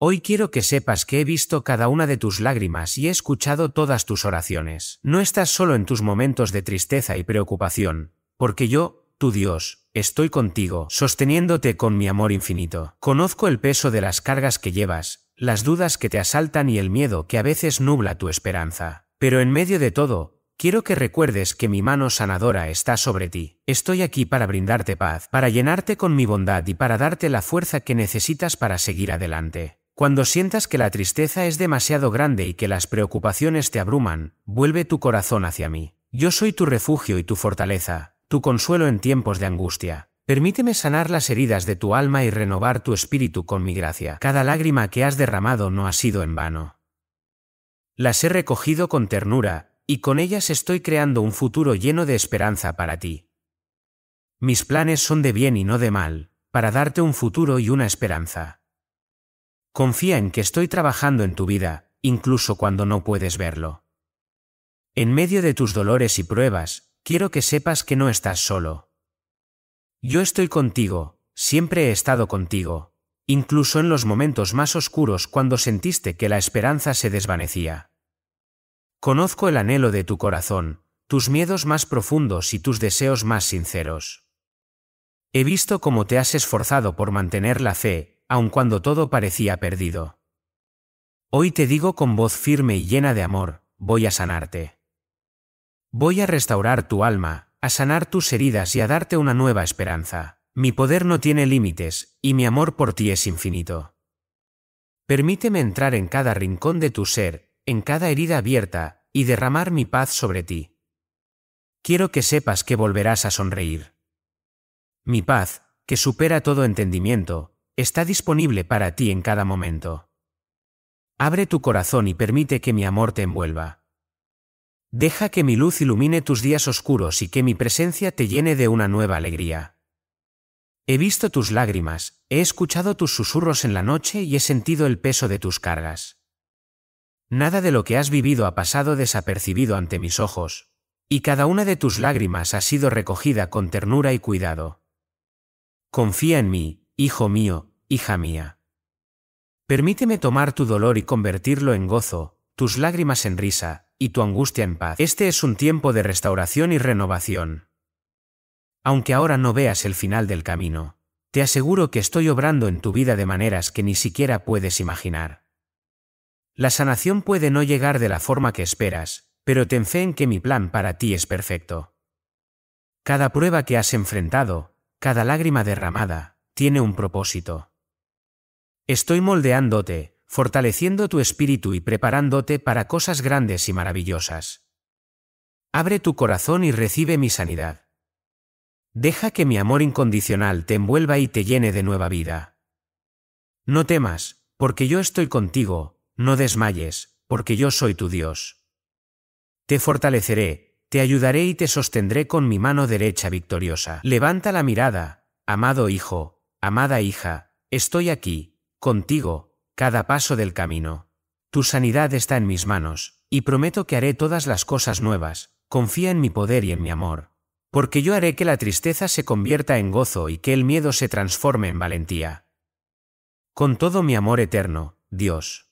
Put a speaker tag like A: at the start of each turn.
A: Hoy quiero que sepas que he visto cada una de tus lágrimas y he escuchado todas tus oraciones. No estás solo en tus momentos de tristeza y preocupación, porque yo, tu Dios, estoy contigo, sosteniéndote con mi amor infinito. Conozco el peso de las cargas que llevas, las dudas que te asaltan y el miedo que a veces nubla tu esperanza. Pero en medio de todo, quiero que recuerdes que mi mano sanadora está sobre ti. Estoy aquí para brindarte paz, para llenarte con mi bondad y para darte la fuerza que necesitas para seguir adelante. Cuando sientas que la tristeza es demasiado grande y que las preocupaciones te abruman, vuelve tu corazón hacia mí. Yo soy tu refugio y tu fortaleza, tu consuelo en tiempos de angustia. Permíteme sanar las heridas de tu alma y renovar tu espíritu con mi gracia. Cada lágrima que has derramado no ha sido en vano. Las he recogido con ternura, y con ellas estoy creando un futuro lleno de esperanza para ti. Mis planes son de bien y no de mal, para darte un futuro y una esperanza. Confía en que estoy trabajando en tu vida, incluso cuando no puedes verlo. En medio de tus dolores y pruebas, quiero que sepas que no estás solo. Yo estoy contigo, siempre he estado contigo, incluso en los momentos más oscuros cuando sentiste que la esperanza se desvanecía. Conozco el anhelo de tu corazón, tus miedos más profundos y tus deseos más sinceros. He visto cómo te has esforzado por mantener la fe, aun cuando todo parecía perdido. Hoy te digo con voz firme y llena de amor, voy a sanarte. Voy a restaurar tu alma, a sanar tus heridas y a darte una nueva esperanza. Mi poder no tiene límites, y mi amor por ti es infinito. Permíteme entrar en cada rincón de tu ser, en cada herida abierta, y derramar mi paz sobre ti. Quiero que sepas que volverás a sonreír. Mi paz, que supera todo entendimiento, está disponible para ti en cada momento. Abre tu corazón y permite que mi amor te envuelva. Deja que mi luz ilumine tus días oscuros y que mi presencia te llene de una nueva alegría. He visto tus lágrimas, he escuchado tus susurros en la noche y he sentido el peso de tus cargas. Nada de lo que has vivido ha pasado desapercibido ante mis ojos, y cada una de tus lágrimas ha sido recogida con ternura y cuidado. Confía en mí, hijo mío, hija mía. Permíteme tomar tu dolor y convertirlo en gozo, tus lágrimas en risa, y tu angustia en paz. Este es un tiempo de restauración y renovación. Aunque ahora no veas el final del camino, te aseguro que estoy obrando en tu vida de maneras que ni siquiera puedes imaginar. La sanación puede no llegar de la forma que esperas, pero ten fe en que mi plan para ti es perfecto. Cada prueba que has enfrentado, cada lágrima derramada, tiene un propósito. Estoy moldeándote, fortaleciendo tu espíritu y preparándote para cosas grandes y maravillosas. Abre tu corazón y recibe mi sanidad. Deja que mi amor incondicional te envuelva y te llene de nueva vida. No temas, porque yo estoy contigo, no desmayes, porque yo soy tu Dios. Te fortaleceré, te ayudaré y te sostendré con mi mano derecha victoriosa. Levanta la mirada, amado hijo, amada hija, estoy aquí, contigo, cada paso del camino. Tu sanidad está en mis manos, y prometo que haré todas las cosas nuevas, confía en mi poder y en mi amor. Porque yo haré que la tristeza se convierta en gozo y que el miedo se transforme en valentía. Con todo mi amor eterno, Dios.